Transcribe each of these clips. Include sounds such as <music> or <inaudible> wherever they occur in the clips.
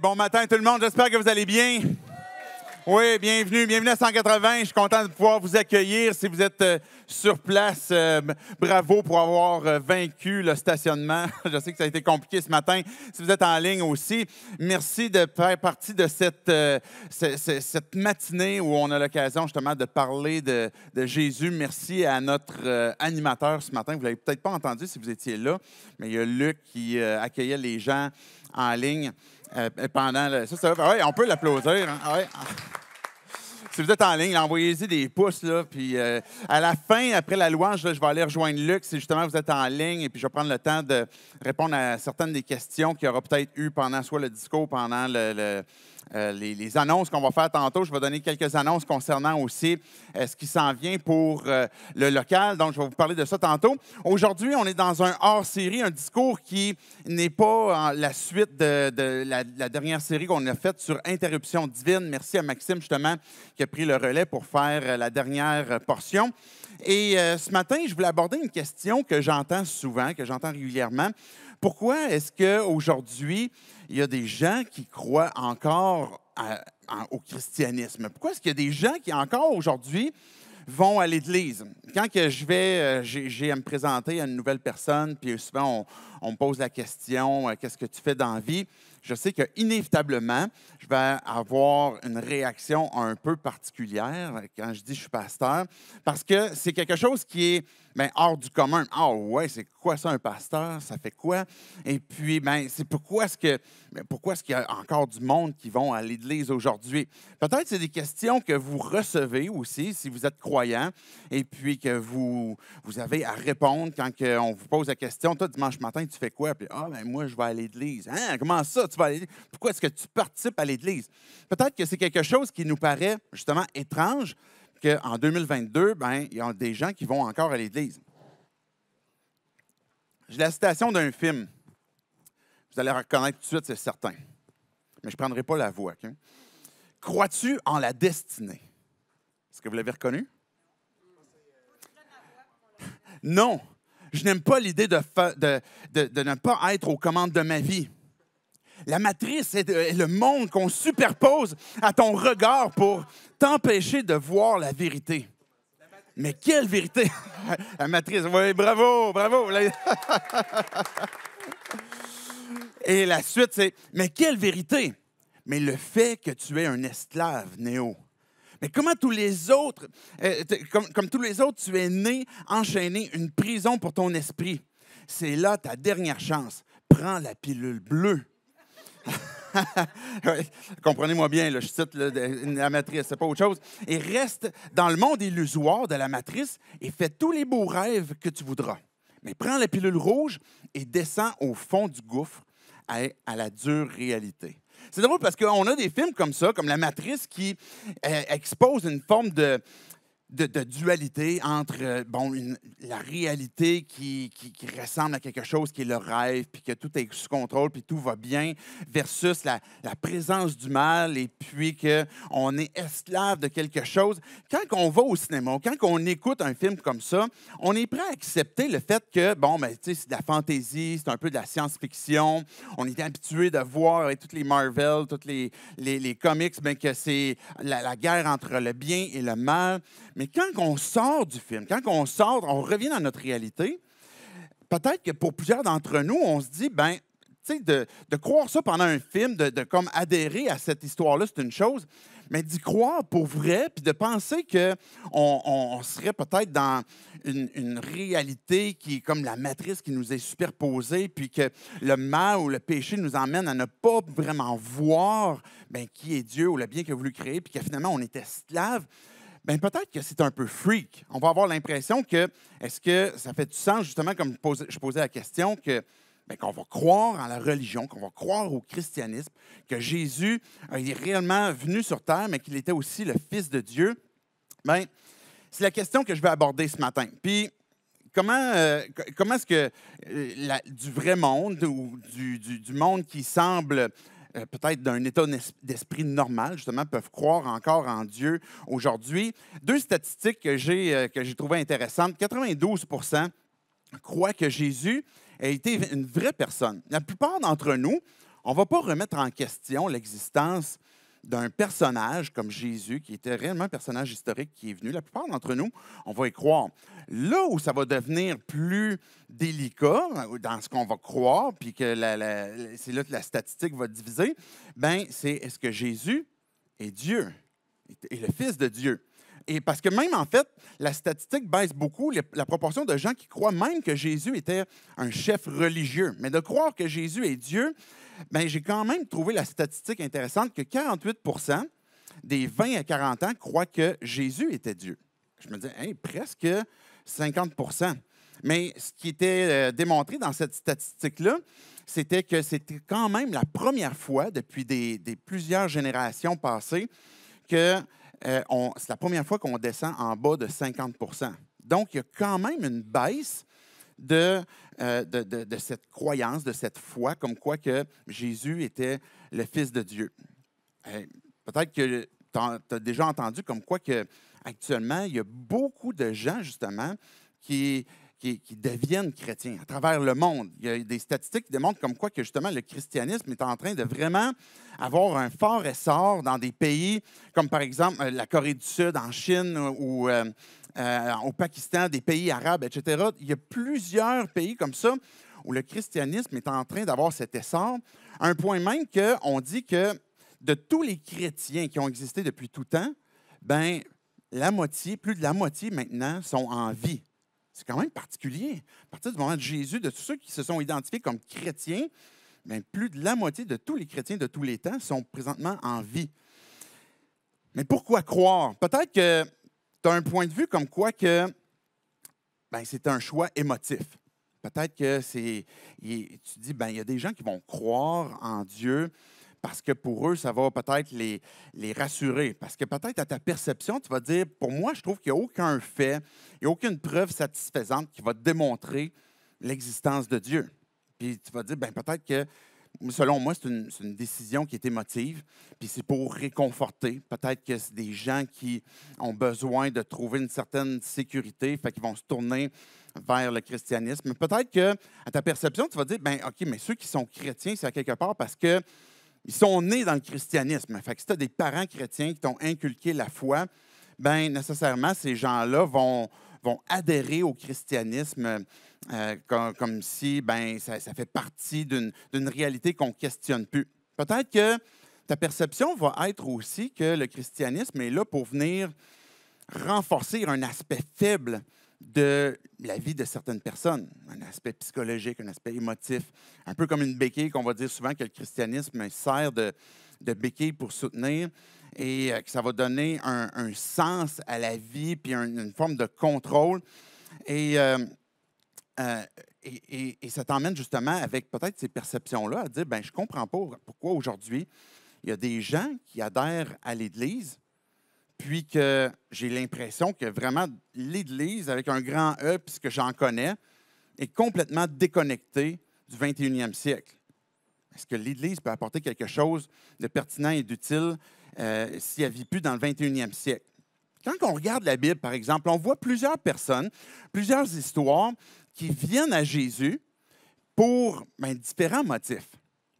bon matin tout le monde, j'espère que vous allez bien. Oui, bienvenue, bienvenue à 180. Je suis content de pouvoir vous accueillir. Si vous êtes euh, sur place, euh, bravo pour avoir euh, vaincu le stationnement. <laughs> Je sais que ça a été compliqué ce matin. Si vous êtes en ligne aussi, merci de faire partie de cette, cette, matinée où on a l'occasion justement de parler de, de Jésus. Merci à notre animateur ce matin. Vous ne l'avez peut-être pas entendu si vous étiez là, mais il y a Luc qui accueillait les gens en ligne. Euh, euh, pendant ça, on peut l'applaudir. Hein. Ah si vous êtes en ligne, envoyez-y des pouces. Là, puis, euh, à la fin, après la louange, je vais aller rejoindre Luc si justement vous êtes en ligne et puis je vais prendre le temps de répondre à certaines des questions qu'il y aura peut-être eu pendant soit le discours, pendant le euh, les, annonces qu'on va faire tantôt. Je vais donner quelques annonces concernant aussi euh, ce qui s'en vient pour euh, le local. Donc, je vais vous parler de ça tantôt. Aujourd'hui, on est dans un hors-série, un discours qui n'est pas la suite de, la, dernière série qu'on a faite sur interruption divine. Merci à Maxime, justement, qui a pris le relais pour faire la dernière portion. Et ce matin, je voulais aborder une question que j'entends souvent, que j'entends régulièrement. Pourquoi est-ce qu'aujourd'hui, aujourd'hui il y a des gens qui croient encore au christianisme? Pourquoi est-ce qu'il y a des gens qui encore aujourd'hui vont à l'Église. Quand que je vais, euh, j'ai à me présenter à une nouvelle personne, puis souvent on, me pose la question, euh, qu'est-ce que tu fais dans la vie? Je sais que inévitablement, je vais avoir une réaction un peu particulière euh, quand je dis je suis pasteur, parce que c'est quelque chose qui est ben, hors du commun. Ah ouais, c'est quoi ça un pasteur? Ça fait quoi? Et puis, ben, c'est pourquoi est-ce que ben, pourquoi est-ce qu'il y a encore du monde qui vont à l'Église aujourd'hui? Peut-être que c'est des questions que vous recevez aussi si vous êtes croyant et puis que vous, vous avez à répondre quand on vous pose la question. Toi, dimanche matin, tu fais quoi? Puis, ah, ben moi, je vais à l'Église. Hein? Comment ça, tu vas à l'Église? Pourquoi est-ce que tu participes à l'Église? Peut-être que c'est quelque chose qui nous paraît justement étrange, qu'en 2022, ben, il y a des gens qui vont encore à l'Église. J'ai la citation d'un film. Vous allez reconnaître tout de suite, c'est certain. Mais je ne prendrai pas la voix. Crois-tu en la destinée? Est-ce que vous l'avez reconnu? Non, je n'aime pas l'idée de, de, de ne pas être aux commandes de ma vie la matrice euh, est le monde qu'on superpose à ton regard pour t'empêcher de voir la vérité. Mais quelle vérité! <laughs> la matrice, bravo, bravo! <laughs> et la suite, c'est Mais quelle vérité! Mais le fait que tu es un esclave, Néo. Mais comment tous les autres, euh, comme tous les autres, tu es né, enchaîné, une prison pour ton esprit. C'est là ta dernière chance. Prends la pilule bleue <laughs> Comprenez-moi bien, je cite la matrice, c'est pas autre chose. Et reste dans le monde illusoire de la matrice et fais tous les beaux rêves que tu voudras. Mais prends la pilule rouge et descends au fond du gouffre à, la dure réalité. C'est drôle parce qu'on a des films comme ça, comme La Matrice, qui euh, expose une forme de, de, dualité entre euh, bon, la réalité qui, qui, ressemble à quelque chose qui est le rêve, puis que tout est sous contrôle, puis tout va bien, versus la, présence du mal, et puis qu'on est esclave de quelque chose. Quand on va au cinéma, quand on écoute un film comme ça, on est prêt à accepter le fait que, bon, ben, c'est de la fantaisie, c'est un peu de la science-fiction, on est habitué de voir avec toutes les Marvel, toutes les, les, les comics, ben, que c'est la guerre entre le bien et le mal. Mais quand on sort du film, quand on sort, on revient dans notre réalité, peut-être que pour plusieurs d'entre nous, on se dit, ben, de, de, croire ça pendant un film, de, comme adhérer à cette histoire-là, c'est une chose, mais d'y croire pour vrai, puis de penser qu'on on, serait peut-être dans une, réalité qui est comme la matrice qui nous est superposée, puis que le mal ou le péché nous emmène à ne pas vraiment voir ben, qui est Dieu ou le bien qu'il a voulu créer, puis que finalement on était esclave. Ben, peut-être que c'est un peu freak. On va avoir l'impression que, est-ce que ça fait du sens, justement, comme je posais, la question, que ben, qu'on va croire en la religion, qu'on va croire au christianisme, que Jésus est réellement venu sur terre, mais qu'il était aussi le Fils de Dieu. Ben, c'est la question que je vais aborder ce matin. Puis, comment, euh, comment est-ce que euh, du vrai monde ou du monde qui semble euh, peut-être d'un état d'esprit normal, justement, peuvent croire encore en Dieu aujourd'hui. Deux statistiques que j'ai euh, j'ai trouvées intéressantes. 92 croient que Jésus a été une vraie personne. La plupart d'entre nous, on ne va pas remettre en question l'existence d'un personnage comme Jésus, qui était réellement un personnage historique qui est venu. La plupart d'entre nous, on va y croire. Là où ça va devenir plus délicat dans ce qu'on va croire, puis que c'est là que la statistique va diviser, ben c'est est-ce que Jésus est Dieu, est le Fils de Dieu? et parce que même en fait, la statistique baisse beaucoup la proportion de gens qui croient même que Jésus était un chef religieux. Mais de croire que Jésus est Dieu, ben, j'ai quand même trouvé la statistique intéressante que 48 des 20 à 40 ans croient que Jésus était Dieu. Je me dis, presque 50 mais ce qui était euh, démontré dans cette statistique-là, c'était que c'était quand même la première fois depuis des, des plusieurs générations passées que euh, c'est la première fois qu'on descend en bas de 50 Donc, il y a quand même une baisse euh, de, cette croyance, de cette foi, comme quoi que Jésus était le Fils de Dieu. Euh, peut-être que tu as, déjà entendu comme quoi que actuellement, il y a beaucoup de gens, justement, qui qui, deviennent chrétiens à travers le monde. Il y a des statistiques qui démontrent comme quoi que justement le christianisme est en train de vraiment avoir un fort essor dans des pays comme par exemple euh, la Corée du Sud, en Chine ou euh, euh, au Pakistan, des pays arabes, etc. Il y a plusieurs pays comme ça où le christianisme est en train d'avoir cet essor, un point même qu'on dit que de tous les chrétiens qui ont existé depuis tout temps, ben la moitié, plus de la moitié maintenant, sont en vie. C'est quand même particulier. À partir du moment de Jésus, de tous ceux qui se sont identifiés comme chrétiens, bien, plus de la moitié de tous les chrétiens de tous les temps sont présentement en vie. Mais pourquoi croire? Peut-être que tu as un point de vue comme quoi que ben, c'est un choix émotif. Peut-être que c'est. Tu dis, ben, il y a des gens qui vont croire en Dieu parce que pour eux, ça va peut-être les, les rassurer. Parce que peut-être à ta perception, tu vas dire, pour moi, je trouve qu'il n'y a aucun fait, il n'y a aucune preuve satisfaisante qui va démontrer l'existence de Dieu. Puis tu vas dire, ben peut-être que, selon moi, c'est une, décision qui est émotive, puis c'est pour réconforter. Peut-être que c'est des gens qui ont besoin de trouver une certaine sécurité, fait qu'ils vont se tourner vers le christianisme. Peut-être que, à ta perception, tu vas dire, ben OK, mais ceux qui sont chrétiens, c'est à quelque part parce que ils sont nés dans le christianisme. Fait si tu as des parents chrétiens qui t'ont inculqué la foi, ben nécessairement, ces gens-là vont, vont adhérer au christianisme euh, comme, si ben, ça, ça fait partie d'une réalité qu'on ne questionne plus. Peut-être que ta perception va être aussi que le christianisme est là pour venir renforcer un aspect faible de la vie de certaines personnes, un aspect psychologique, un aspect émotif, un peu comme une béquille qu'on va dire souvent que le christianisme sert de, de béquille pour soutenir et euh, que ça va donner un, un sens à la vie, puis une forme de contrôle. Euh, euh, et, et, ça t'emmène justement avec peut-être ces perceptions-là à dire, ben je comprends pas pourquoi aujourd'hui il y a des gens qui adhèrent à l'Église, puis que j'ai l'impression que vraiment l'Église, avec un grand E, puisque j'en connais, est complètement déconnectée du 21e siècle. Est-ce que l'Église peut apporter quelque chose de pertinent et d'utile euh, si elle ne vit plus dans le 21e siècle? Quand on regarde la Bible, par exemple, on voit plusieurs personnes, plusieurs histoires qui viennent à Jésus pour ben, différents motifs.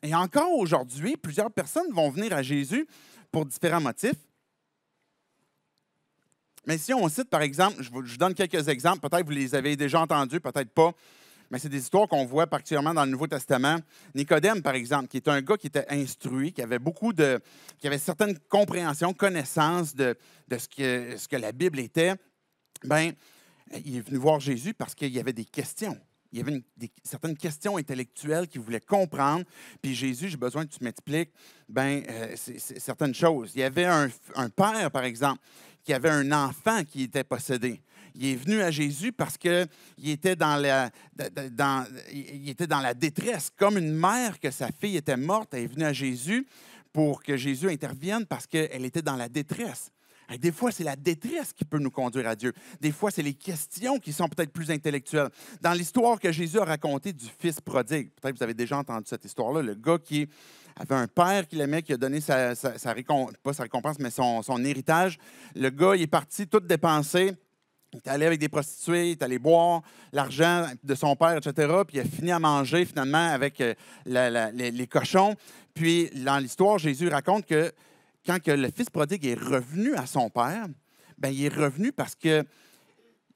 Et encore aujourd'hui, plusieurs personnes vont venir à Jésus pour différents motifs. Mais si on cite, par exemple, je vous, donne quelques exemples, peut-être vous les avez déjà entendus, peut-être pas, mais c'est des histoires qu'on voit particulièrement dans le Nouveau Testament. Nicodème, par exemple, qui est un gars qui était instruit, qui avait beaucoup de. qui avait certaines compréhensions, connaissances de, de ce, que, ce que la Bible était, Ben, il est venu voir Jésus parce qu'il y avait des questions. Il y avait certaines questions intellectuelles qu'il voulait comprendre. Puis Jésus, j'ai besoin que tu m'expliques ben, euh, certaines choses. Il y avait un, un, père, par exemple, y avait un enfant qui était possédé. Il est venu à Jésus parce qu'il était, dans la, dans, il était dans la détresse, comme une mère que sa fille était morte. Elle est venue à Jésus pour que Jésus intervienne parce qu'elle était dans la détresse. des fois, c'est la détresse qui peut nous conduire à Dieu. Des fois, c'est les questions qui sont peut-être plus intellectuelles. Dans l'histoire que Jésus a racontée du fils prodigue, peut-être vous avez déjà entendu cette histoire-là, le gars qui avait un père qui l'aimait, qui a donné sa, récompense, pas sa récompense, mais son, héritage. Le gars, il est parti tout dépensé. Il est allé avec des prostituées, il est allé boire l'argent de son père, etc. Puis il a fini à manger finalement avec euh, les, cochons. Puis dans l'histoire, Jésus raconte que quand que le fils prodigue est revenu à son père, ben il est revenu parce que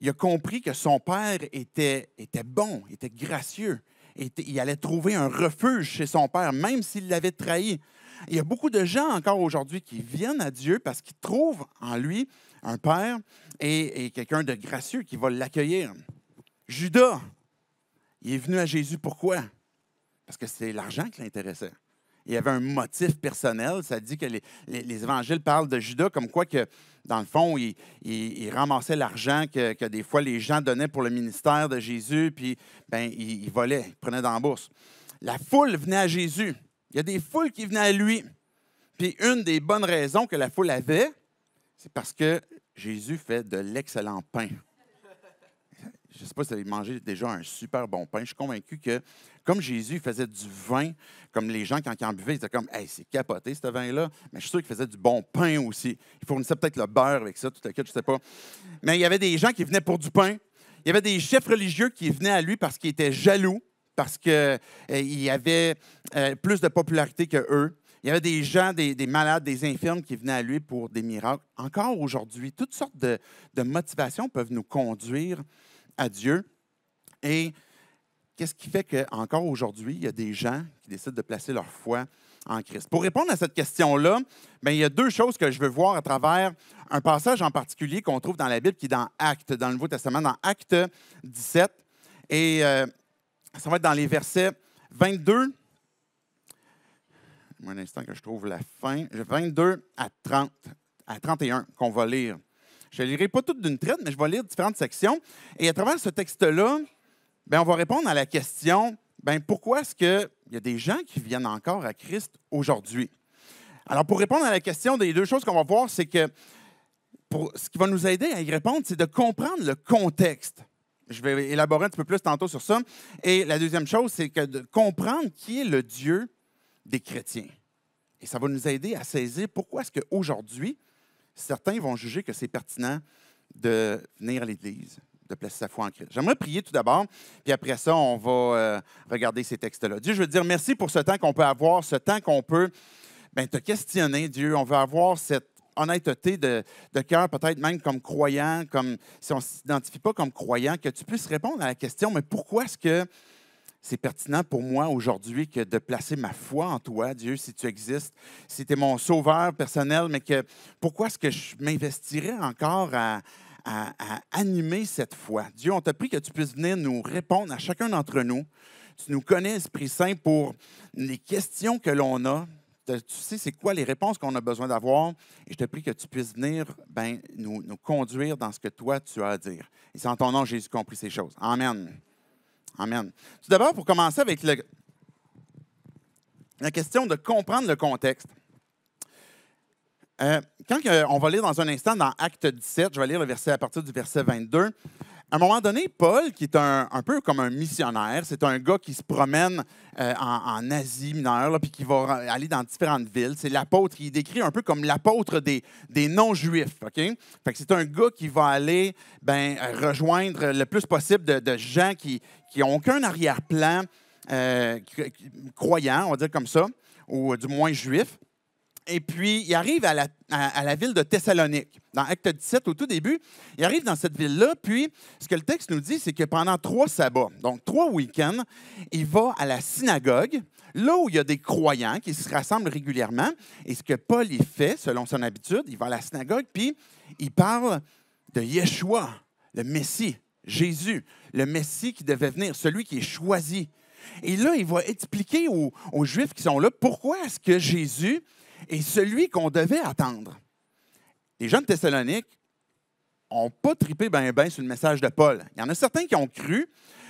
il a compris que son père était, était bon, était gracieux il allait trouver un refuge chez son père, même s'il l'avait trahi. Il y a beaucoup de gens encore aujourd'hui qui viennent à Dieu parce qu'ils trouvent en lui un père et, quelqu'un de gracieux qui va l'accueillir. Judas, il est venu à Jésus pourquoi? Parce que c'est l'argent qui l'intéressait. Il y avait un motif personnel. Ça dit que les, les évangiles parlent de Judas comme quoi que dans le fond, il, ramassait l'argent que, des fois les gens donnaient pour le ministère de Jésus, puis ben, il, il volait, il prenait dans la bourse. La foule venait à Jésus. Il y a des foules qui venaient à lui. Puis une des bonnes raisons que la foule avait, c'est parce que Jésus fait de l'excellent pain. Je ne sais pas si vous avez mangé déjà un super bon pain. Je suis convaincu que, comme Jésus, faisait du vin, comme les gens, quand ils en buvaient, ils étaient comme Hey, c'est capoté, ce vin-là. Mais je suis sûr qu'il faisait du bon pain aussi. Il fournissait peut-être le beurre avec ça, tout à fait, je ne sais pas. Mais il y avait des gens qui venaient pour du pain. Il y avait des chefs religieux qui venaient à lui parce qu'ils étaient jaloux, parce qu'il euh, il avait euh, plus de popularité que eux. Il y avait des gens, des, malades, des infirmes qui venaient à lui pour des miracles. Encore aujourd'hui, toutes sortes de, de motivations peuvent nous conduire à Dieu. Et qu'est-ce qui fait qu'encore aujourd'hui, il y a des gens qui décident de placer leur foi en Christ? Pour répondre à cette question-là, ben, il y a deux choses que je veux voir à travers un passage en particulier qu'on trouve dans la Bible qui est dans Actes, dans le Nouveau Testament, dans Actes 17. Et euh, ça va être dans les versets 22. Un instant que je trouve la fin. 22 à 30, à 31 qu'on va lire. Je ne lirai pas toutes d'une traite, mais je vais lire différentes sections. Et à travers ce texte-là, ben, on va répondre à la question bien, pourquoi est-ce qu'il y a des gens qui viennent encore à Christ aujourd'hui? Alors, pour répondre à la question, des deux choses qu'on va voir, c'est que ce qui va nous aider à y répondre, c'est de comprendre le contexte. Je vais élaborer un petit peu plus tantôt sur ça. Et la deuxième chose, c'est que de comprendre qui est le Dieu des chrétiens. Et ça va nous aider à saisir pourquoi est-ce qu'aujourd'hui, certains vont juger que c'est pertinent de venir à l'Église, de placer sa foi en Christ. J'aimerais prier tout d'abord, puis après ça, on va euh, regarder ces textes-là. Dieu, je veux te dire merci pour ce temps qu'on peut avoir, ce temps qu'on peut ben, te questionner, Dieu. On veut avoir cette honnêteté de, de cœur, peut-être même comme croyant, comme si on ne s'identifie pas comme croyant, que tu puisses répondre à la question, mais pourquoi est-ce que c'est pertinent pour moi aujourd'hui que de placer ma foi en toi, Dieu, si tu existes, si tu es mon sauveur personnel, mais que pourquoi est-ce que je m'investirais encore à, animer cette foi? Dieu, on te prie que tu puisses venir nous répondre à chacun d'entre nous. Tu nous connais, Esprit Saint, pour les questions que l'on a. Tu sais, c'est quoi les réponses qu'on a besoin d'avoir. Et je te prie que tu puisses venir ben, nous, nous conduire dans ce que toi, tu as à dire. Et c'est en ton nom, Jésus, compris ces choses. Amen. Amen. Tout d'abord, pour commencer avec la question de comprendre le contexte. Euh, quand on va lire dans un instant dans Acte 17, je vais lire le verset à partir du verset 22, à un moment donné, Paul, qui est un, un peu comme un missionnaire, c'est un gars qui se promène euh, en, Asie mineure, puis qui va aller dans différentes villes. C'est l'apôtre, il est décrit un peu comme l'apôtre des, des non-juifs. c'est un gars qui va aller ben, rejoindre le plus possible de, gens qui n'ont aucun arrière-plan euh, croyant, on va dire comme ça, ou du moins juif. Et puis, il arrive à la, ville de Thessalonique. Dans Acte 17, au tout début, il arrive dans cette ville-là. Puis, ce que le texte nous dit, c'est que pendant trois sabbats, donc trois week-ends, il va à la synagogue, là où il y a des croyants qui se rassemblent régulièrement. Et ce que Paul y fait, selon son habitude, il va à la synagogue, puis il parle de Yeshua, le Messie, Jésus, le Messie qui devait venir, celui qui est choisi. Et là, il va expliquer aux, aux Juifs qui sont là pourquoi est-ce que Jésus et celui qu'on devait attendre. Les jeunes Thessaloniques n'ont pas tripé bien ben sur le message de Paul. Il y en a certains qui ont cru,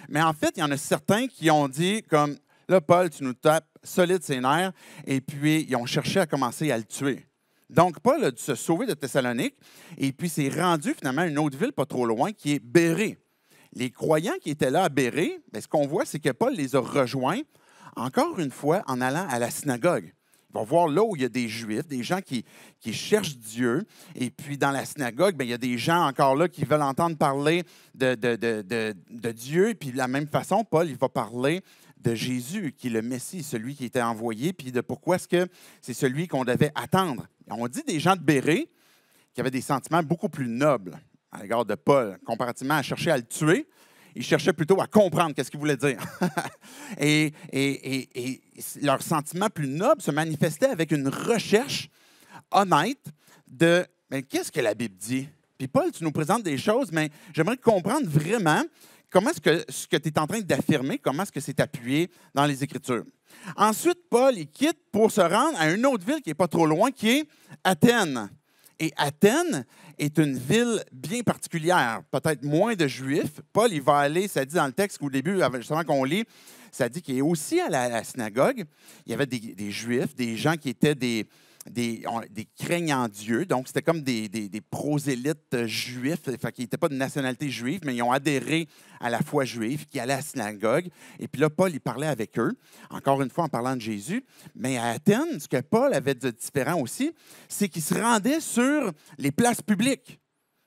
mais en fait, il y en a certains qui ont dit comme là, Paul, tu nous tapes solide ses nerfs, et puis ils ont cherché à commencer à le tuer. Donc, Paul a dû se sauver de Thessalonique, et puis s'est rendu finalement à une autre ville pas trop loin qui est Bérée. Les croyants qui étaient là à Bérée, ben, ce qu'on voit, c'est que Paul les a rejoints, encore une fois, en allant à la synagogue. Il va voir là où il y a des Juifs, des gens qui, qui cherchent Dieu. Et puis dans la synagogue, ben, il y a des gens encore là qui veulent entendre parler de, de, de, de Dieu. Et puis de la même façon, Paul, il va parler de Jésus, qui est le Messie, celui qui était envoyé, puis de pourquoi est-ce que c'est celui qu'on devait attendre. On dit des gens de Béré qui avaient des sentiments beaucoup plus nobles à l'égard de Paul, comparativement à chercher à le tuer ils cherchaient plutôt à comprendre qu'est-ce qu'il voulait dire. <laughs> et, et, leur sentiment plus noble se manifestait avec une recherche honnête de mais qu'est-ce que la Bible dit? Puis Paul, tu nous présentes des choses, mais j'aimerais comprendre vraiment comment est-ce que ce que tu es en train d'affirmer, comment est-ce que c'est appuyé dans les Écritures. Ensuite, Paul, il quitte pour se rendre à une autre ville qui n'est pas trop loin, qui est Athènes. Et Athènes est une ville bien particulière, peut-être moins de juifs. Paul, il va aller, ça dit dans le texte qu'au début, justement qu'on lit, ça dit qu'il est aussi à la, synagogue. Il y avait des juifs, des gens qui étaient des, des, craignants Dieu. Donc, c'était comme des, des, prosélytes euh, juifs. Fait qu'ils n'étaient pas de nationalité juive, mais ils ont adhéré à la foi juive, qui allaient à la synagogue. Et puis là, Paul, il parlait avec eux, encore une fois en parlant de Jésus. Mais à Athènes, ce que Paul avait de différent aussi, c'est qu'il se rendait sur les places publiques.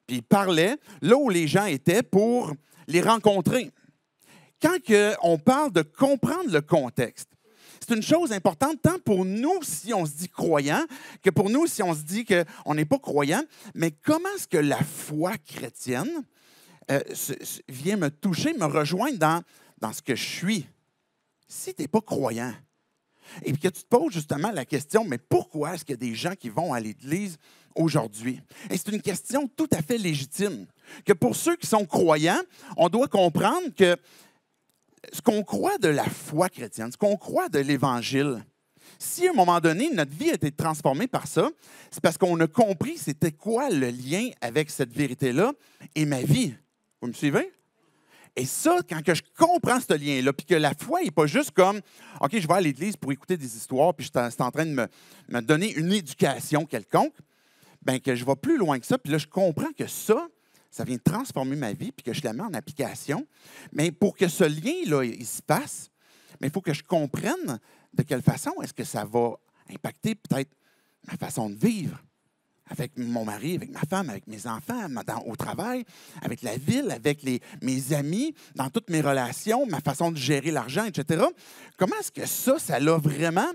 Puis il parlait là où les gens étaient pour les rencontrer. Quand on parle de comprendre le contexte, c'est une chose importante tant pour nous si on se dit croyant que pour nous si on se dit qu'on n'est pas croyant. Mais comment est-ce que la foi chrétienne euh, vient me toucher, me rejoindre dans, dans ce que je suis? Si tu n'es pas croyant, et puis que tu te poses justement la question, mais pourquoi est-ce qu'il y a des gens qui vont à l'Église aujourd'hui? Et c'est une question tout à fait légitime. Que pour ceux qui sont croyants, on doit comprendre que ce qu'on croit de la foi chrétienne, ce qu'on croit de l'Évangile, si à un moment donné, notre vie a été transformée par ça, c'est parce qu'on a compris c'était quoi le lien avec cette vérité-là et ma vie. Vous me suivez? Et ça, quand que je comprends ce lien-là, puis que la foi n'est pas juste comme, OK, je vais à l'église pour écouter des histoires, puis je suis en train de me, me donner une éducation quelconque, bien que je vais plus loin que ça, puis là, je comprends que ça, ça vient transformer ma vie, puis que je la mets en application. Mais pour que ce lien-là, il se passe, il faut que je comprenne de quelle façon est-ce que ça va impacter peut-être ma façon de vivre avec mon mari, avec ma femme, avec mes enfants, dans, au travail, avec la ville, avec les, mes amis, dans toutes mes relations, ma façon de gérer l'argent, etc. Comment est-ce que ça, ça a vraiment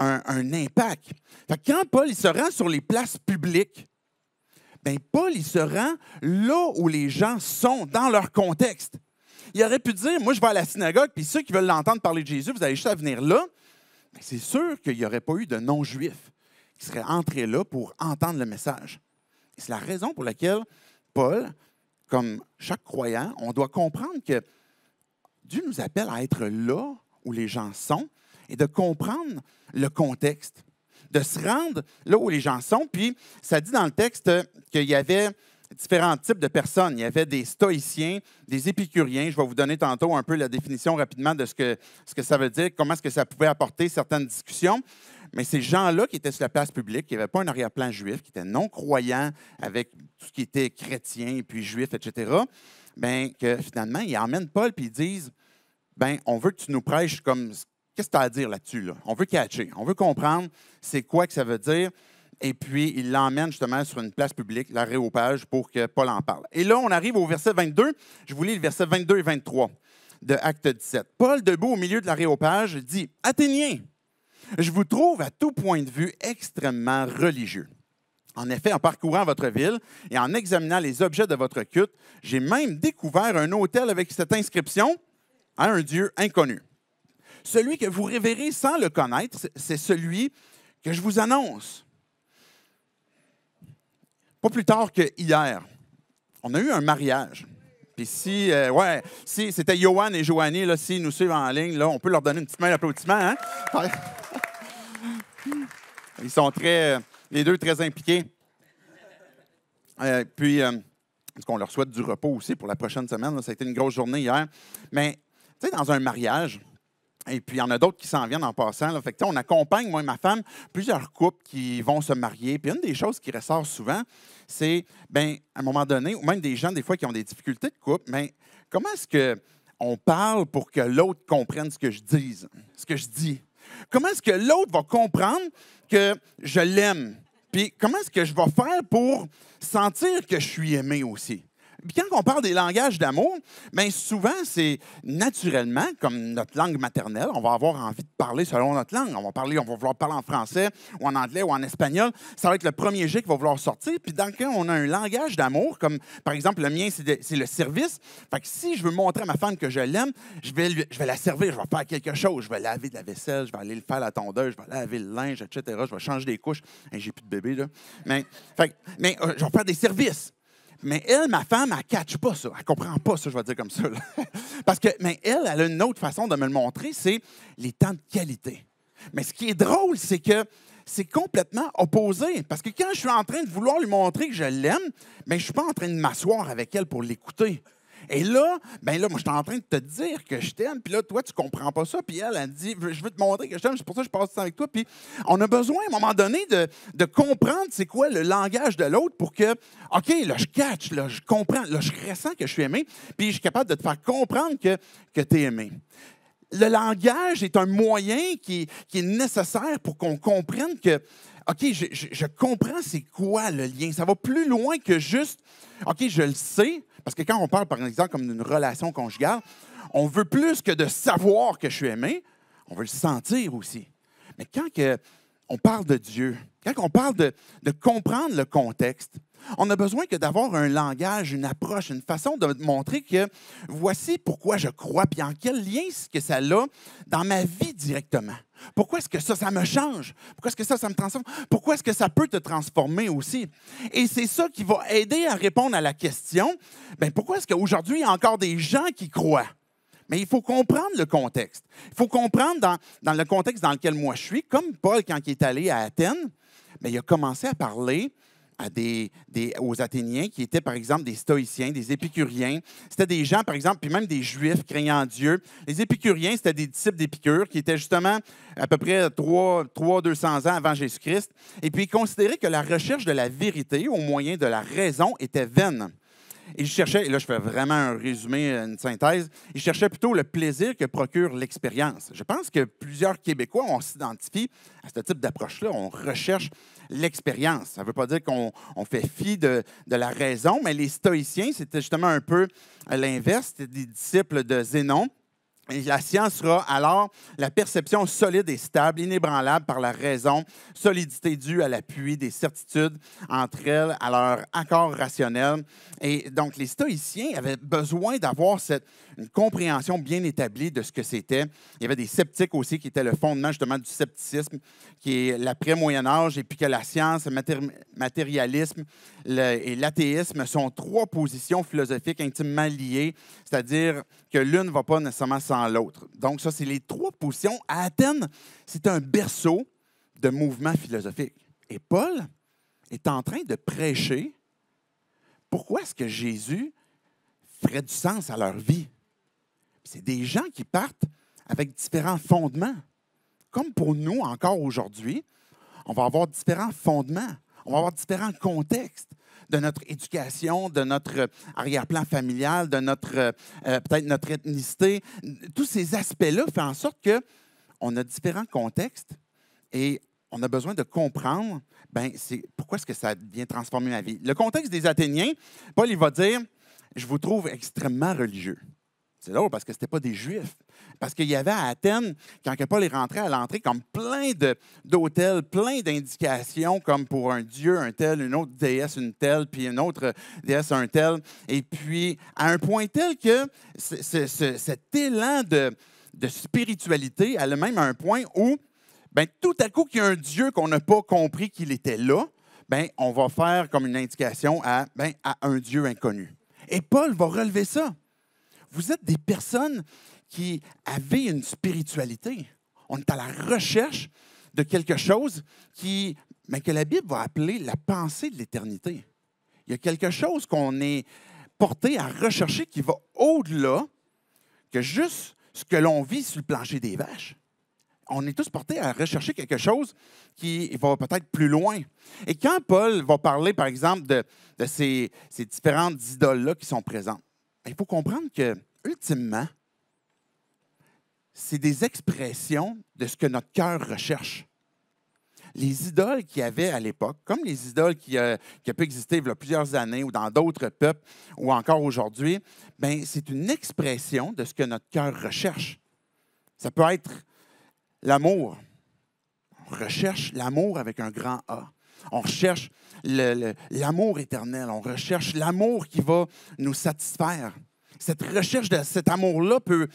un, impact? quand Paul il se rend sur les places publiques, ben, Paul, il se rend là où les gens sont, dans leur contexte. Il aurait pu dire, moi, je vais à la synagogue, puis ceux qui veulent l'entendre parler de Jésus, vous allez juste venir là. c'est sûr qu'il n'y aurait pas eu de non-juifs qui seraient entrés là pour entendre le message. C'est la raison pour laquelle Paul, comme chaque croyant, on doit comprendre que Dieu nous appelle à être là où les gens sont et de comprendre le contexte de se rendre là où les gens sont. Puis ça dit dans le texte qu'il y avait différents types de personnes. Il y avait des stoïciens, des épicuriens. Je vais vous donner tantôt un peu la définition rapidement de ce que, ce que ça veut dire, comment est-ce que ça pouvait apporter certaines discussions. Mais ces gens-là qui étaient sur la place publique, qui n'avaient pas un arrière-plan juif, qui étaient non-croyants avec tout ce qui était chrétien, puis juif, etc., bien, que finalement, ils emmènent Paul puis ils disent, ben on veut que tu nous prêches comme Qu'est-ce que tu as à dire là-dessus? On veut catcher, on veut comprendre c'est quoi que ça veut dire. Et puis, il l'emmène justement sur une place publique, la réopage, pour que Paul en parle. Et là, on arrive au verset 22. Je vous lis le verset 22 et 23 de Acte 17. Paul, debout au milieu de la réopage, dit Athéniens, je vous trouve à tout point de vue extrêmement religieux. En effet, en parcourant votre ville et en examinant les objets de votre culte, j'ai même découvert un hôtel avec cette inscription à hein, un Dieu inconnu. Celui que vous révérez sans le connaître, c'est celui que je vous annonce. Pas plus tard que hier, on a eu un mariage. Puis si, euh, ouais, si c'était Johan et Joanie, là, s'ils nous suivent en ligne, là, on peut leur donner une petite main d'applaudissement. Hein? Ils sont très, les deux très impliqués. Euh, puis, est-ce euh, qu'on leur souhaite du repos aussi pour la prochaine semaine. ça a été une grosse journée hier. Mais, tu sais, dans un mariage, et puis, il y en a d'autres qui s'en viennent en passant. Fait on accompagne, moi et ma femme, plusieurs couples qui vont se marier. Puis, une des choses qui ressort souvent, c'est, ben, à un moment donné, ou même des gens, des fois, qui ont des difficultés de couple, mais ben, comment est-ce qu'on parle pour que l'autre comprenne ce que je dise, ce que je dis? Comment est-ce que l'autre va comprendre que je l'aime? Puis, comment est-ce que je vais faire pour sentir que je suis aimé aussi? Puis quand on parle des langages d'amour, bien souvent, c'est naturellement, comme notre langue maternelle, on va avoir envie de parler selon notre langue. On va parler, on va vouloir parler en français ou en anglais ou en espagnol. Ça va être le premier jet qui va vouloir sortir. Puis dans lequel on a un langage d'amour, comme par exemple le mien, c'est le service. Fait que si je veux montrer à ma femme que je l'aime, je vais, je vais la servir, je vais faire quelque chose. Je vais laver de la vaisselle, je vais aller le faire à la tondeuse, je vais laver le linge, etc. Je vais changer des couches. J'ai plus de bébé, là. Mais, fait, mais euh, je vais faire des services. Mais elle, ma femme, elle ne catch pas ça. Elle ne comprend pas ça, je vais dire comme ça. <laughs> Parce que, mais elle, elle a une autre façon de me le montrer, c'est les temps de qualité. Mais ce qui est drôle, c'est que c'est complètement opposé. Parce que quand je suis en train de vouloir lui montrer que je l'aime, mais je ne suis pas en train de m'asseoir avec elle pour l'écouter. Et là, ben là, moi, je suis en train de te dire que je t'aime, puis là, toi, tu comprends pas ça, puis elle, elle dit, je veux te montrer que je t'aime, c'est pour ça que je passe ça avec toi. Puis on a besoin, à un moment donné, de, comprendre c'est quoi le langage de l'autre pour que, OK, là, je catch, là, je comprends, là, je ressens que je suis aimé, puis je suis capable de te faire comprendre que, que tu es aimé le langage est un moyen qui est nécessaire pour qu'on comprenne que OK, je, je, comprends c'est quoi le lien. Ça va plus loin que juste, OK, je le sais, parce que quand on parle, par exemple, comme d'une relation conjugale, on veut plus que de savoir que je suis aimé, on veut le sentir aussi. Mais quand que on parle de Dieu, quand on parle de comprendre le contexte, on a besoin que d'avoir un langage, une approche, une façon de montrer que voici pourquoi je crois, puis en quel lien est-ce que ça a dans ma vie directement. Pourquoi est-ce que ça, ça me change? Pourquoi est-ce que ça, ça me transforme? Pourquoi est-ce que ça peut te transformer aussi? Et c'est ça qui va aider à répondre à la question, ben, pourquoi est-ce qu'aujourd'hui, il y a encore des gens qui croient? Mais il faut comprendre le contexte. Il faut comprendre dans, le contexte dans lequel moi je suis, comme Paul, quand il est allé à Athènes, mais ben, il a commencé à parler à des, des, aux Athéniens, qui étaient par exemple des stoïciens, des épicuriens. C'était des gens, par exemple, puis même des juifs craignant Dieu. Les épicuriens, c'était des disciples d'Épicure qui étaient justement à peu près 300-200 ans avant Jésus-Christ. Et puis, ils considéraient que la recherche de la vérité au moyen de la raison était vaine. Et cherchaient, cherchais, et là je fais vraiment un résumé, une synthèse, ils cherchaient plutôt le plaisir que procure l'expérience. Je pense que plusieurs Québécois, on s'identifie à ce type d'approche-là. On recherche l'expérience. Ça ne veut pas dire qu'on fait fi de, la raison, mais les stoïciens, c'était justement un peu l'inverse. C'était des disciples de Zénon. Et la science sera alors la perception solide et stable, inébranlable par la raison, solidité due à l'appui des certitudes entre elles, à leur accord rationnel. Et donc, les stoïciens avaient besoin d'avoir cette une compréhension bien établie de ce que c'était. Il y avait des sceptiques aussi qui étaient le fondement justement du scepticisme, qui est l'après-Moyen Âge, et puis que la science, le matérialisme et l'athéisme sont trois positions philosophiques intimement liées, c'est-à-dire que l'une ne va pas nécessairement sans l'autre. Donc ça, c'est les trois positions. À Athènes, c'est un berceau de mouvements philosophiques. Et Paul est en train de prêcher pourquoi est-ce que Jésus ferait du sens à leur vie. C'est des gens qui partent avec différents fondements. Comme pour nous encore aujourd'hui, on va avoir différents fondements, on va avoir différents contextes de notre éducation, de notre euh, arrière-plan familial, de notre euh, euh, peut-être notre ethnicité. Tous ces aspects-là font en sorte que a différents contextes et on a besoin de comprendre ben, c'est pourquoi est-ce que ça vient transformer ma vie. Le contexte des Athéniens, Paul il va dire je vous trouve extrêmement religieux. C'est drôle parce que ce n'était pas des Juifs. Parce qu'il y avait à Athènes, quand Paul est rentré à l'entrée, comme plein d'hôtels, plein d'indications, comme pour un dieu, un tel, une autre déesse, une telle, puis une autre déesse, un tel. Et puis, à un point tel que cet élan de, de spiritualité allait même à un point où, ben, tout à coup, qu'il y a un dieu qu'on n'a pas compris qu'il était là, ben, on va faire comme une indication à, ben, à un dieu inconnu. Et Paul va relever ça. Vous êtes des personnes qui avaient une spiritualité. On est à la recherche de quelque chose qui, mais que la Bible va appeler la pensée de l'éternité. Il y a quelque chose qu'on est porté à rechercher qui va au-delà que juste ce que l'on vit sur le plancher des vaches. On est tous portés à rechercher quelque chose qui va peut-être plus loin. Et quand Paul va parler, par exemple, de, ces, ces différentes idoles-là qui sont présentes, ben, il faut comprendre que, ultimement, c'est des expressions de ce que notre cœur recherche. Les idoles qu'il y avait à l'époque, comme les idoles qui, a euh, ont pu exister il y a plusieurs années ou dans d'autres peuples ou encore aujourd'hui, ben, c'est une expression de ce que notre cœur recherche. Ça peut être l'amour. On recherche l'amour avec un grand A. On recherche l'amour éternel, on recherche l'amour qui va nous satisfaire. Cette recherche de cet amour-là peut,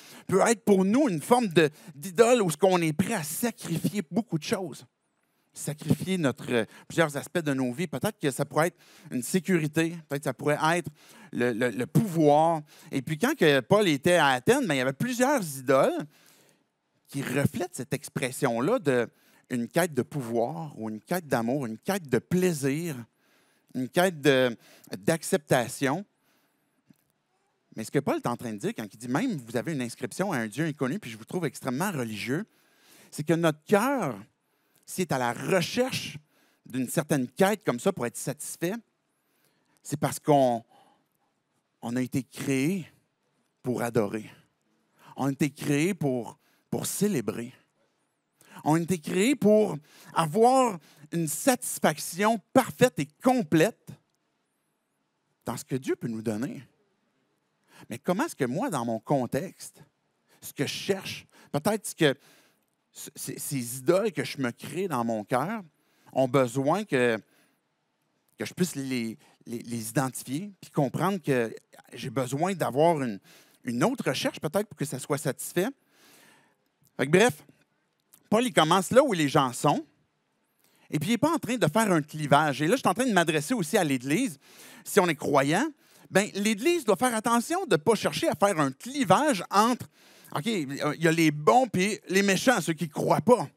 être pour nous une forme d'idole où ce qu'on est prêt à sacrifier beaucoup de choses. Sacrifier notre, plusieurs aspects de nos vies. Peut-être que ça pourrait être une sécurité, peut-être que ça pourrait être le, pouvoir. Et puis quand que Paul était à Athènes, ben, il y avait plusieurs idoles qui reflètent cette expression-là de, une quête de pouvoir ou une quête d'amour, une quête de plaisir, une quête d'acceptation. Mais ce que Paul est en train de dire quand il dit même vous avez une inscription à un Dieu inconnu, puis je vous trouve extrêmement religieux, c'est que notre cœur, s'il est à la recherche d'une certaine quête comme ça pour être satisfait, c'est parce qu'on a été créé pour adorer. On a été créé pour, pour célébrer ont été créés pour avoir une satisfaction parfaite et complète dans ce que Dieu peut nous donner. Mais comment est-ce que moi, dans mon contexte, ce que je cherche, peut-être que ces, idoles que je me crée dans mon cœur ont besoin que, que je puisse les, identifier, puis comprendre que j'ai besoin d'avoir une, une, autre recherche peut-être pour que ça soit satisfait. bref, Paul, il commence là où les gens sont. Et puis, il n'est pas en train de faire un clivage. Et là, je suis en train de m'adresser aussi à l'Église. Si on est croyant, bien, l'Église doit faire attention de ne pas chercher à faire un clivage entre, OK, il y a les bons et les méchants, ceux qui ne croient pas,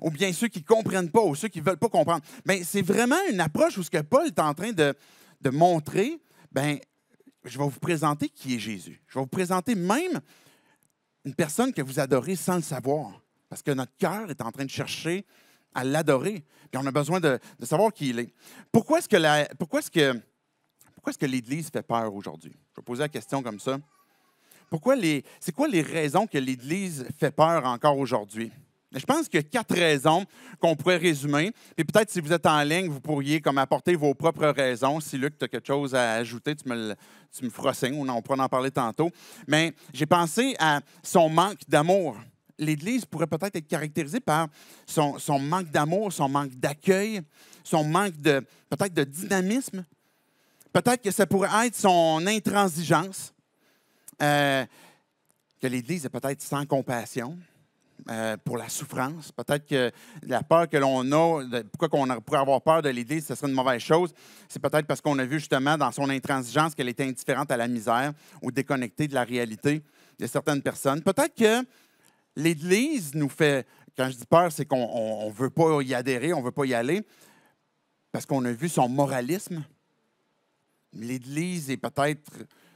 ou bien ceux qui ne comprennent pas, ou ceux qui ne veulent pas comprendre. Bien, c'est vraiment une approche où ce que Paul est en train de, de montrer, bien, je vais vous présenter qui est Jésus. Je vais vous présenter même une personne que vous adorez sans le savoir. Parce que notre cœur est en train de chercher à l'adorer. Puis on a besoin de, savoir qui il est. Pourquoi est-ce que, la, pourquoi est-ce que, pourquoi est-ce que l'Église fait peur aujourd'hui? Je vais poser la question comme ça. Pourquoi les, c'est quoi les raisons que l'Église fait peur encore aujourd'hui? Je pense qu'il y a quatre raisons qu'on pourrait résumer. Et peut-être si vous êtes en ligne, vous pourriez comme apporter vos propres raisons. Si Luc, tu as quelque chose à ajouter, tu me, tu me feras signe, on, on pourra en parler tantôt. Mais j'ai pensé à son manque d'amour l'Église pourrait peut-être être caractérisée par son, manque d'amour, son manque d'accueil, son manque de peut-être de dynamisme. Peut-être que ça pourrait être son intransigeance, euh, que l'Église est peut-être sans compassion. Euh, pour la souffrance. Peut-être que la peur que l'on a, pourquoi on pourrait avoir peur de l'Église, ce serait une mauvaise chose. C'est peut-être parce qu'on a vu justement dans son intransigeance qu'elle était indifférente à la misère ou déconnectée de la réalité de certaines personnes. Peut-être que l'Église nous fait, quand je dis peur, c'est qu'on ne veut pas y adhérer, on ne veut pas y aller, parce qu'on a vu son moralisme. L'Église est peut-être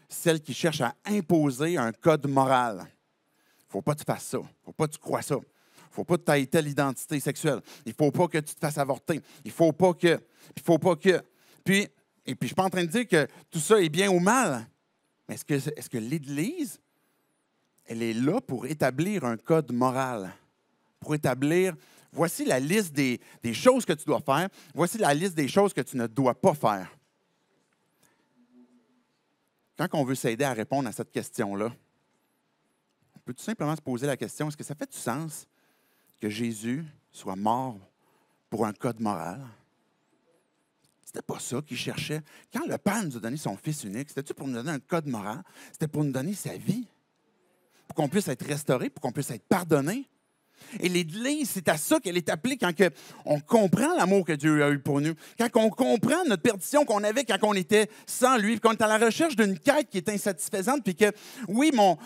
celle qui cherche à imposer un code moral. Il ne faut pas que tu fasses ça. Il ne faut pas que tu crois ça. Il ne faut pas que tu aies telle identité sexuelle. Il ne faut pas que tu te fasses avorter. Il faut pas que. Il faut pas que. Puis, et puis, je ne suis pas en train de dire que tout ça est bien ou mal. Mais est-ce que l'Église elle est là pour établir un code moral, pour établir, voici la liste des, choses que tu dois faire, voici la liste des choses que tu ne dois pas faire. Quand on veut s'aider à répondre à cette question-là, on peut tout simplement se poser la question, est-ce que ça fait du sens que Jésus soit mort pour un code moral? C'était pas ça qu'il cherchait. Quand le Père nous a donné son Fils unique, c'était-tu pour nous donner un code moral? C'était pour nous donner sa vie pour qu'on puisse être restauré, pour qu'on puisse être pardonné. Et l'Église, c'est à ça qu'elle est appelée quand on comprend l'amour que Dieu a eu pour nous, quand on comprend notre perdition qu'on avait quand on était sans lui, quand on est à la recherche d'une quête qui est insatisfaisante, puis que oui, mon,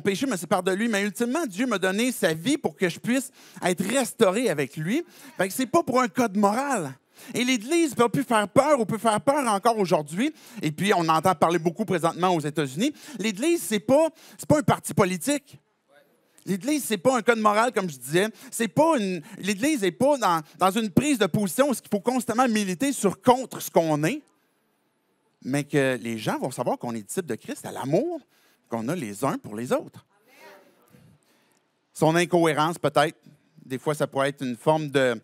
péché me sépare de lui, mais ultimement, Dieu m'a donné sa vie pour que je puisse être restauré avec lui. Ce n'est c'est pas pour un code moral. Et l'Église peut plus faire peur ou peut faire peur encore aujourd'hui. Et puis, on entend parler beaucoup présentement aux États-Unis. L'Église, ce n'est pas, pas un parti politique. L'Église, ce n'est pas un code moral, comme je disais. L'Église n'est pas dans, une prise de position où il faut constamment militer sur contre ce qu'on est, mais que les gens vont savoir qu'on est disciples de Christ à l'amour qu'on a les uns pour les autres. Son incohérence, peut-être, des fois, ça pourrait être une forme de,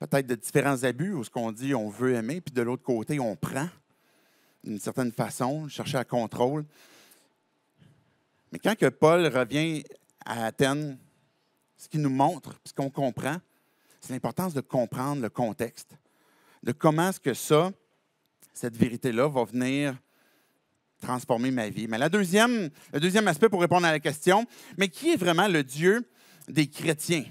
peut-être de différents abus ou ce qu'on dit on veut aimer, puis de l'autre côté, on prend d'une certaine façon, chercher à contrôler. Mais quand que Paul revient à Athènes, ce qu'il nous montre, ce qu'on comprend, c'est l'importance de comprendre le contexte, de comment est-ce que ça, cette vérité-là, va venir transformer ma vie. Mais la deuxième, le deuxième aspect pour répondre à la question, mais qui est vraiment le Dieu des chrétiens?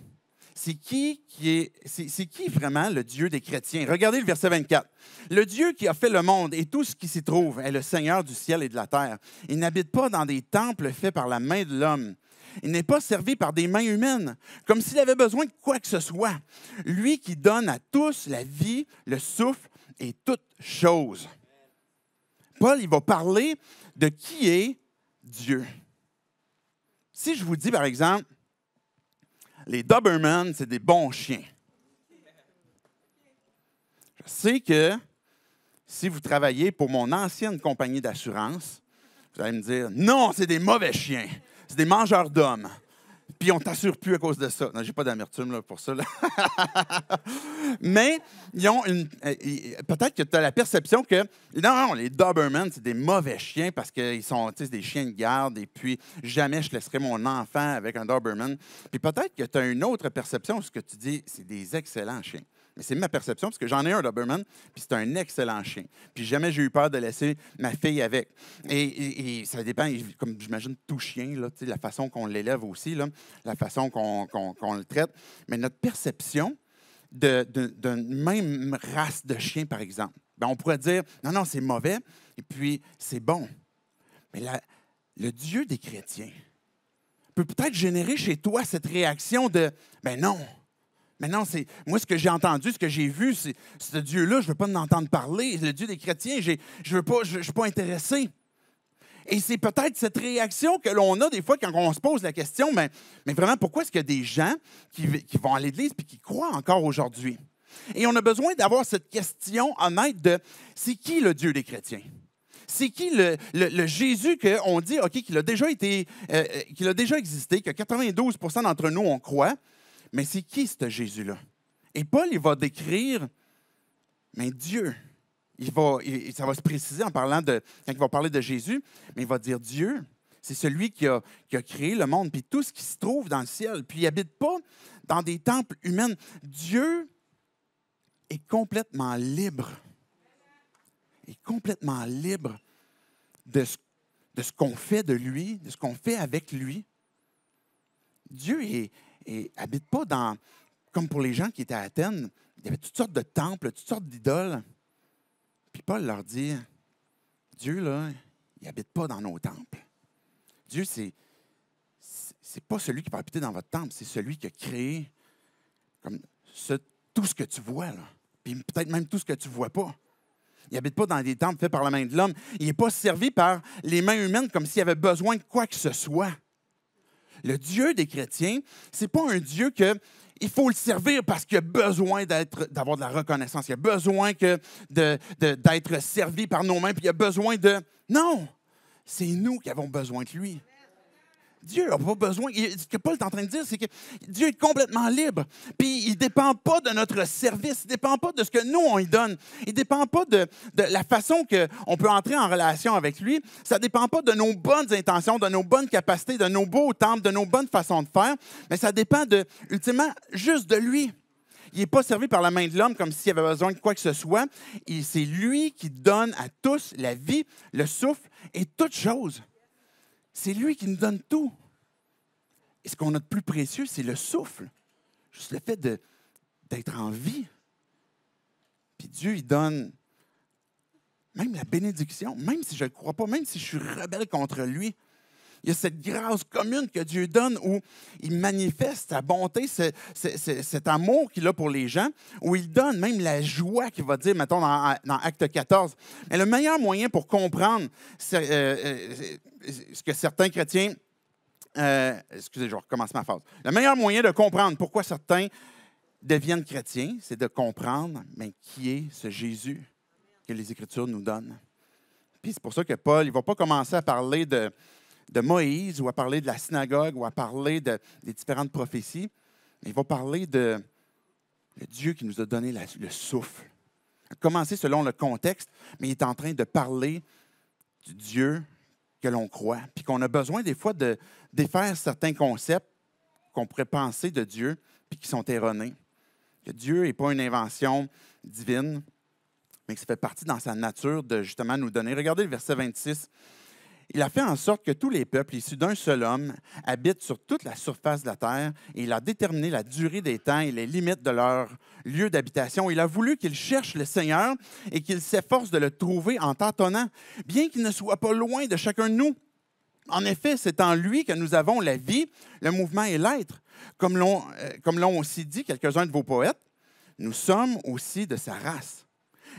c'est qui, qui est, qui vraiment le Dieu des chrétiens? Regardez le verset 24. Le Dieu qui a fait le monde et tout ce qui s'y trouve est le Seigneur du ciel et de la terre. Il n'habite pas dans des temples faits par la main de l'homme. Il n'est pas servi par des mains humaines, comme s'il avait besoin de quoi que ce soit. Lui qui donne à tous la vie, le souffle et toutes choses. » Paul, il va parler de qui est Dieu. Si je vous dis, par exemple, les Doberman, c'est des bons chiens. Je sais que si vous travaillez pour mon ancienne compagnie d'assurance, vous allez me dire, non, c'est des mauvais chiens, c'est des mangeurs d'hommes puis on t'assure plus à cause de ça. Non, j'ai pas d'amertume pour ça. <laughs> Mais ils ont une. Euh, peut-être que tu as la perception que non, les Doberman, c'est des mauvais chiens parce qu'ils sont des chiens de garde et puis jamais je laisserai mon enfant avec un Doberman. Puis peut-être que tu as une autre perception ce que tu dis, c'est des excellents chiens mais c'est ma perception, parce que j'en ai un Doberman, puis c'est un excellent chien. Puis jamais j'ai eu peur de laisser ma fille avec. Et, ça dépend, comme j'imagine tout chien, là, la façon qu'on l'élève aussi, la façon qu'on le traite. Mais notre perception d'une même race de chien, par exemple, ben, on pourrait dire, non, non, c'est mauvais, et puis c'est bon. Mais le Dieu des chrétiens peut peut-être générer chez toi cette réaction de, ben non, mais non, c'est moi ce que j'ai entendu, ce que j'ai vu, c'est ce Dieu-là, je ne veux pas en entendre parler. Le Dieu des chrétiens, je ne je suis pas intéressé. Et c'est peut-être cette réaction que l'on a des fois quand on se pose la question, mais, mais vraiment, pourquoi est-ce qu'il y a des gens qui, vont à l'Église et qui croient encore aujourd'hui? Et on a besoin d'avoir cette question honnête de c'est qui le Dieu des chrétiens? c'est qui le, le, Jésus qu'on dit, OK, qu'il a déjà été, euh, euh, qu'il a déjà existé, que 92 d'entre nous, on croit, mais c'est qui ce Jésus-là? Et Paul, il va décrire, mais Dieu, il va, ça va se préciser en parlant de, quand il va parler de Jésus, mais il va dire Dieu, c'est celui qui a, créé le monde, puis tout ce qui se trouve dans le ciel, puis il n'habite pas dans des temples humains. Dieu est complètement libre. est complètement libre de ce, de ce qu'on fait de lui, de ce qu'on fait avec lui. Dieu est, et habite pas dans, comme pour les gens qui étaient à Athènes, il y avait toutes sortes de temples, toutes sortes d'idoles. Puis Paul leur dit, Dieu, là, il n'habite pas dans nos temples. Dieu, c'est n'est pas celui qui va habiter dans votre temple, c'est celui qui a créé comme tout ce que tu vois, là. puis peut-être même tout ce que tu ne vois pas. Il n'habite pas dans des temples faits par la main de l'homme. Il n'est pas servi par les mains humaines comme s'il avait besoin de quoi que ce soit. Le Dieu des chrétiens, c'est pas un Dieu que il faut le servir parce qu'il a besoin d'avoir de la reconnaissance. Il a besoin d'être servi par nos mains, puis il a besoin de. Non! C'est nous qui avons besoin de lui. Dieu n'a pas besoin. Ce que Paul est en train de dire, c'est que Dieu est complètement libre. Puis il ne dépend pas de notre service, il ne dépend pas de ce que nous, on lui donne. Il ne dépend pas de, la façon que qu'on peut entrer en relation avec lui. Ça ne dépend pas de nos bonnes intentions, de nos bonnes capacités, de nos beaux temples, de nos bonnes façons de faire. Mais ça dépend de, ultimement juste de lui. Il n'est pas servi par la main de l'homme comme s'il avait besoin de quoi que ce soit. C'est lui qui donne à tous la vie, le souffle et toute chose. C'est lui qui nous donne tout. Et ce qu'on a de plus précieux, c'est le souffle. Juste le fait d'être en vie. Puis Dieu, il donne même la bénédiction, même si je ne crois pas, même si je suis rebelle contre lui, il y a cette grâce commune que Dieu donne où il manifeste sa bonté, cet amour qu'il a pour les gens, où il donne même la joie qu'il va dire, mettons, dans, Acte 14. Mais le meilleur moyen pour comprendre ce, euh, euh, que certains chrétiens... Euh, excusez, je recommence ma phrase. Le meilleur moyen de comprendre pourquoi certains deviennent chrétiens, c'est de comprendre mais qui est ce Jésus que les Écritures nous donnent. Puis c'est pour ça que Paul, il ne va pas commencer à parler de, de Moïse, ou à parler de la synagogue, ou à parler des différentes prophéties, mais il va parler de le Dieu qui nous a donné le souffle. Commencer selon le contexte, mais il est en train de parler du Dieu que l'on croit, puis qu'on a besoin des fois de défaire certains concepts qu'on pourrait penser de Dieu, puis qui sont erronés. Que Dieu n'est pas une invention divine, mais que ça fait partie dans sa nature de justement nous donner. Regardez le verset 26. Il a fait en sorte que tous les peuples issus d'un seul homme habitent sur toute la surface de la terre et il a déterminé la durée des temps et les limites de leur lieu d'habitation. Il a voulu qu'ils cherchent le Seigneur et qu'ils s'efforcent de le trouver en tâtonnant, bien qu'il ne soit pas loin de chacun de nous. En effet, c'est en lui que nous avons la vie, le mouvement et l'être. Comme euh, l'ont aussi dit quelques-uns de vos poètes, nous sommes aussi de sa race.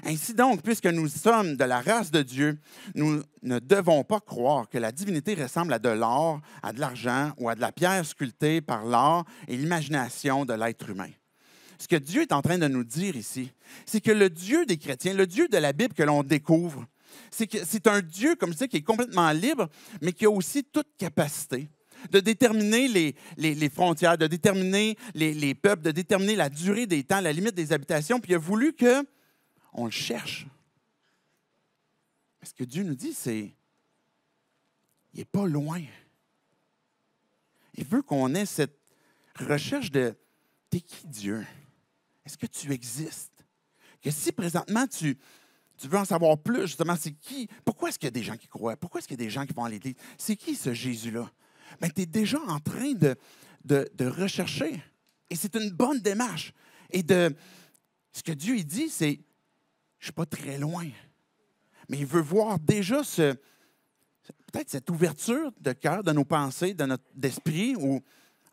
Ainsi donc, puisque nous sommes de la race de Dieu, nous ne devons pas croire que la divinité ressemble à de l'or, à de l'argent ou à de la pierre sculptée par l'art et l'imagination de l'être humain. Ce que Dieu est en train de nous dire ici, c'est que le Dieu des chrétiens, le Dieu de la Bible que l'on découvre, c'est un Dieu, comme ça qui est complètement libre, mais qui a aussi toute capacité de déterminer les, frontières, de déterminer les, les peuples, de déterminer la durée des temps, la limite des habitations. Puis il a voulu que on le cherche. Mais ce que Dieu nous dit, c'est il n'est pas loin. Il veut qu'on ait cette recherche de T'es qui Dieu? Est-ce que tu existes? Que si présentement tu, tu veux en savoir plus, justement, c'est qui? Pourquoi est-ce qu'il y a des gens qui croient? Pourquoi est-ce qu'il y a des gens qui vont à l'Église? C'est qui ce Jésus-là? Mais tu es déjà en train de, de, rechercher. Et c'est une bonne démarche. Et de ce que Dieu il dit, c'est je ne suis pas très loin. Mais il veut voir déjà ce, peut-être cette ouverture de cœur, de nos pensées, de notre esprit. où,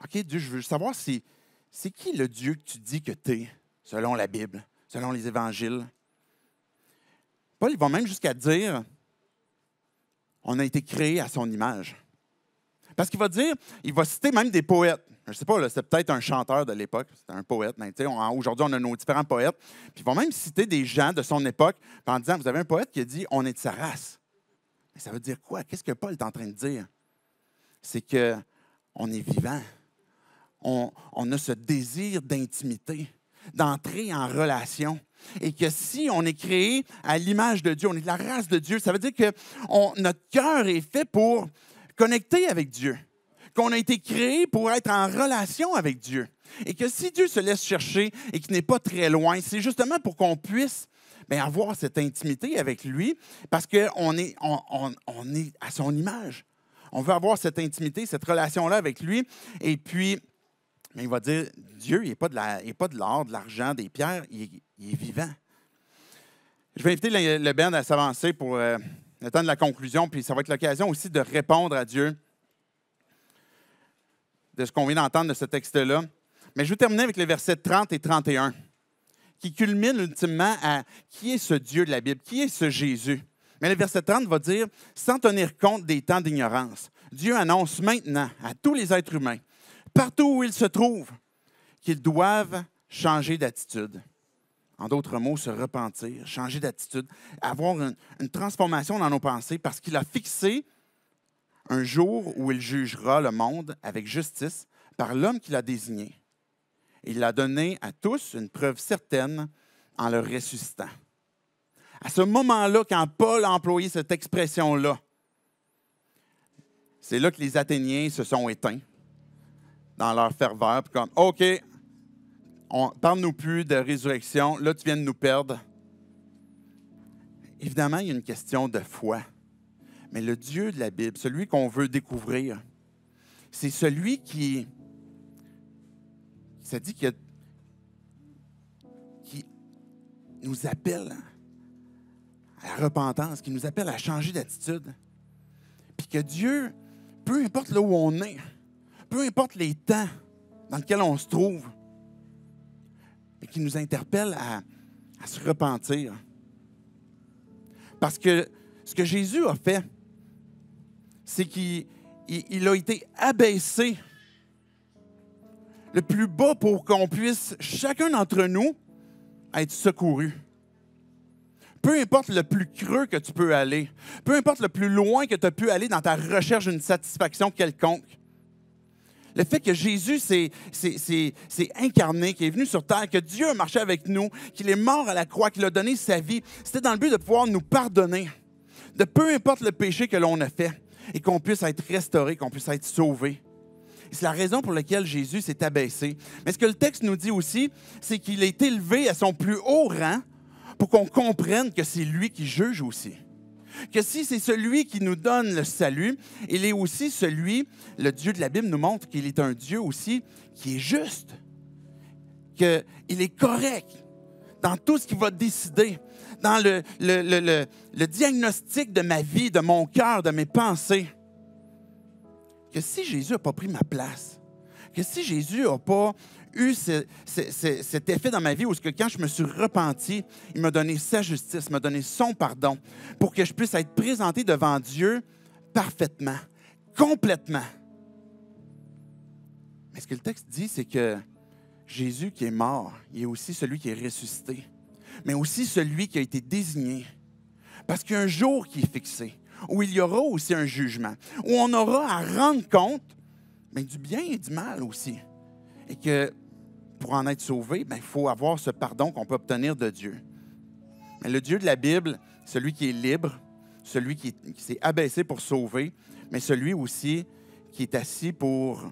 OK, Dieu, je veux savoir si, c'est qui le Dieu que tu dis que tu es, selon la Bible, selon les évangiles. Paul, va même jusqu'à dire, on a été créé à son image. Parce qu'il va dire, il va citer même des poètes je sais pas, c'est peut-être un chanteur de l'époque, c'était un poète. Aujourd'hui, on a nos différents poètes. Puis ils vont même citer des gens de son époque en disant Vous avez un poète qui a dit On est de sa race. Mais ça veut dire quoi? Qu'est-ce que Paul est en train de dire? C'est que on est vivant. On, a ce désir d'intimité, d'entrer en relation. Et que si on est créé à l'image de Dieu, on est de la race de Dieu, ça veut dire que notre cœur est fait pour connecter avec Dieu qu'on a été créé pour être en relation avec Dieu. Et que si Dieu se laisse chercher et qu'il n'est pas très loin, c'est justement pour qu'on puisse ben, avoir cette intimité avec lui, parce qu'on est, on, est à son image. On veut avoir cette intimité, cette relation-là avec lui. Et puis, ben, il va dire, Dieu, il n'est pas de l'or, de l'argent, des pierres, il est, vivant. Je vais inviter le, band à s'avancer pour euh, le temps de la conclusion, puis ça va être l'occasion aussi de répondre à Dieu de ce qu'on vient d'entendre de ce texte-là. Mais je vais terminer avec les versets 30 et 31, qui culminent ultimement à qui est ce Dieu de la Bible, qui est ce Jésus. Mais le verset 30 va dire, sans tenir compte des temps d'ignorance, Dieu annonce maintenant à tous les êtres humains, partout où ils se trouvent, qu'ils doivent changer d'attitude. En d'autres mots, se repentir, changer d'attitude, avoir une, une transformation dans nos pensées parce qu'il a fixé un jour où il jugera le monde avec justice par l'homme qu'il a désigné. Il a donné à tous une preuve certaine en le ressuscitant. À ce moment-là, quand Paul a employé cette expression-là, c'est là que les Athéniens se sont éteints dans leur ferveur, puis comme, OK, on parle-nous plus de résurrection, là tu viens de nous perdre. Évidemment, il y a une question de foi. Mais le Dieu de la Bible, celui qu'on veut découvrir, c'est celui qui, dit qui nous appelle à la repentance, qui nous appelle à changer d'attitude. Puis que Dieu, peu importe là où on est, peu importe les temps dans lesquels on se trouve, mais qui nous interpelle à se repentir. Parce que ce que Jésus a fait, c'est qu'il a été abaissé le plus bas pour qu'on puisse, chacun d'entre nous, être secouru. Peu importe le plus creux que tu peux aller, peu importe le plus loin que tu as pu aller dans ta recherche d'une satisfaction quelconque, le fait que Jésus s'est incarné, qu'il est venu sur terre, que Dieu a marché avec nous, qu'il est mort à la croix, qu'il a donné sa vie, c'était dans le but de pouvoir nous pardonner de peu importe le péché que l'on a fait et qu'on puisse être restauré, qu'on puisse être sauvé. C'est la raison pour laquelle Jésus s'est abaissé. Mais ce que le texte nous dit aussi, c'est qu'il est élevé à son plus haut rang pour qu'on comprenne que c'est lui qui juge aussi. Que si c'est celui qui nous donne le salut, il est aussi celui, le Dieu de la Bible nous montre qu'il est un Dieu aussi qui est juste, qu'il est correct dans tout ce qu'il va décider dans le, diagnostic de ma vie, de mon cœur, de mes pensées, que si Jésus n'a pas pris ma place, que si Jésus n'a pas eu cet effet dans ma vie où que quand je me suis repenti, il m'a donné sa justice, m'a donné son pardon pour que je puisse être présenté devant Dieu parfaitement, complètement. Mais ce que le texte dit, c'est que Jésus qui est mort, il est aussi celui qui est ressuscité mais aussi celui qui a été désigné. Parce qu'il y a un jour qui est fixé, où il y aura aussi un jugement, où on aura à rendre compte mais du bien et du mal aussi. Et que pour en être sauvé, ben, il faut avoir ce pardon qu'on peut obtenir de Dieu. Mais le Dieu de la Bible, celui qui est libre, celui qui, s'est abaissé pour sauver, mais celui aussi qui est assis pour,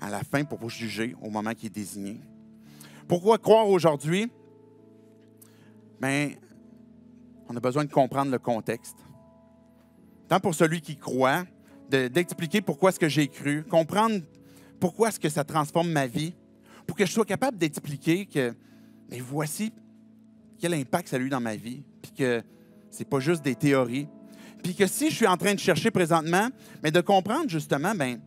à la fin, pour juger au moment qui est désigné. Pourquoi croire aujourd'hui? mais ben, on a besoin de comprendre le contexte. Tant pour celui qui croit, d'expliquer pourquoi est-ce que j'ai cru, comprendre pourquoi est-ce que ça transforme ma vie, pour que je sois capable d'expliquer que, mais voici quel impact ça a eu dans ma vie, puis que c'est pas juste des théories, puis que si je suis en train de chercher présentement, mais de comprendre justement, ben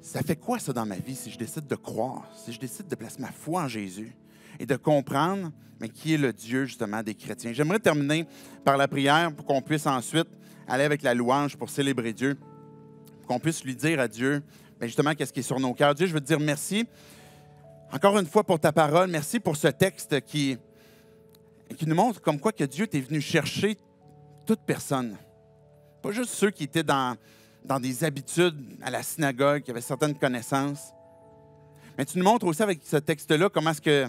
ça fait quoi ça dans ma vie si je décide de croire, si je décide de placer ma foi en Jésus? et de comprendre mais qui est le Dieu justement des chrétiens. J'aimerais terminer par la prière pour qu'on puisse ensuite aller avec la louange pour célébrer Dieu, pour qu'on puisse lui dire à Dieu mais ben, justement qu'est-ce qui est sur nos cœurs. Dieu, je veux te dire merci encore une fois pour ta parole, merci pour ce texte qui, qui nous montre comme quoi que Dieu est venu chercher toute personne, pas juste ceux qui étaient dans, dans des habitudes à la synagogue, qui avaient certaines connaissances. Mais tu nous montres aussi avec ce texte-là comment est-ce que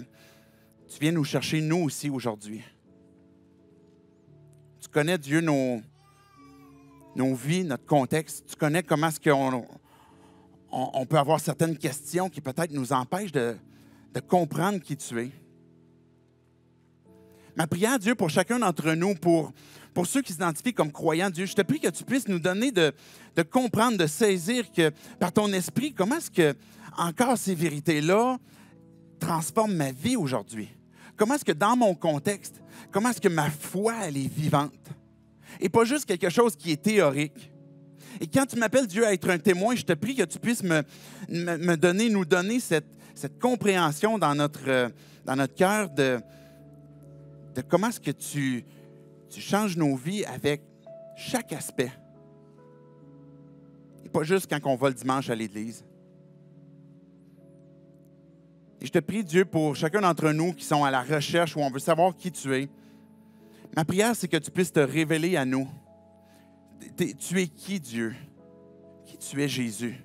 tu viens nous chercher, nous aussi, aujourd'hui. Tu connais, Dieu, nos, nos vies, notre contexte. Tu connais comment est-ce qu'on on, peut avoir certaines questions qui peut-être nous empêchent de, comprendre qui tu es. Ma prière, Dieu, pour chacun d'entre nous, pour, pour ceux qui s'identifient comme croyants, Dieu, je te prie que tu puisses nous donner de, de comprendre, de saisir que par ton esprit, comment est-ce que encore ces vérités-là transforment ma vie aujourd'hui? Comment est-ce que dans mon contexte, comment est-ce que ma foi, elle est vivante? Et pas juste quelque chose qui est théorique. Et quand tu m'appelles Dieu à être un témoin, je te prie que tu puisses me, me, donner, nous donner cette, compréhension dans notre, euh, dans notre cœur de, de comment est-ce que tu, tu changes nos vies avec chaque aspect. Et pas juste quand on va le dimanche à l'église. Et je te prie, Dieu, pour chacun d'entre nous qui sont à la recherche ou on veut savoir qui tu es. Ma prière, c'est que tu puisses te révéler à nous. tu es qui, Dieu? Qui tu es, Jésus?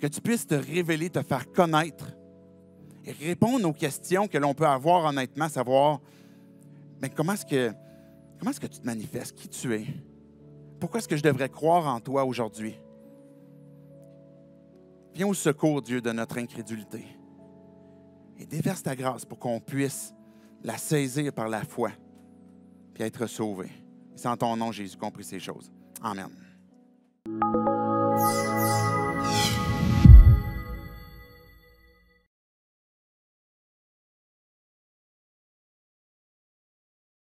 Que tu puisses te révéler, te faire connaître et répondre aux questions que l'on peut avoir honnêtement, savoir mais comment est-ce que, comment est-ce que tu te manifestes? Qui tu es? Pourquoi est-ce que je devrais croire en toi aujourd'hui? Viens au secours, Dieu, de notre incrédulité. Et déverse ta grâce pour qu'on puisse la saisir par la foi et être sauvé. C'est en ton nom, Jésus, prie ces choses. Amen.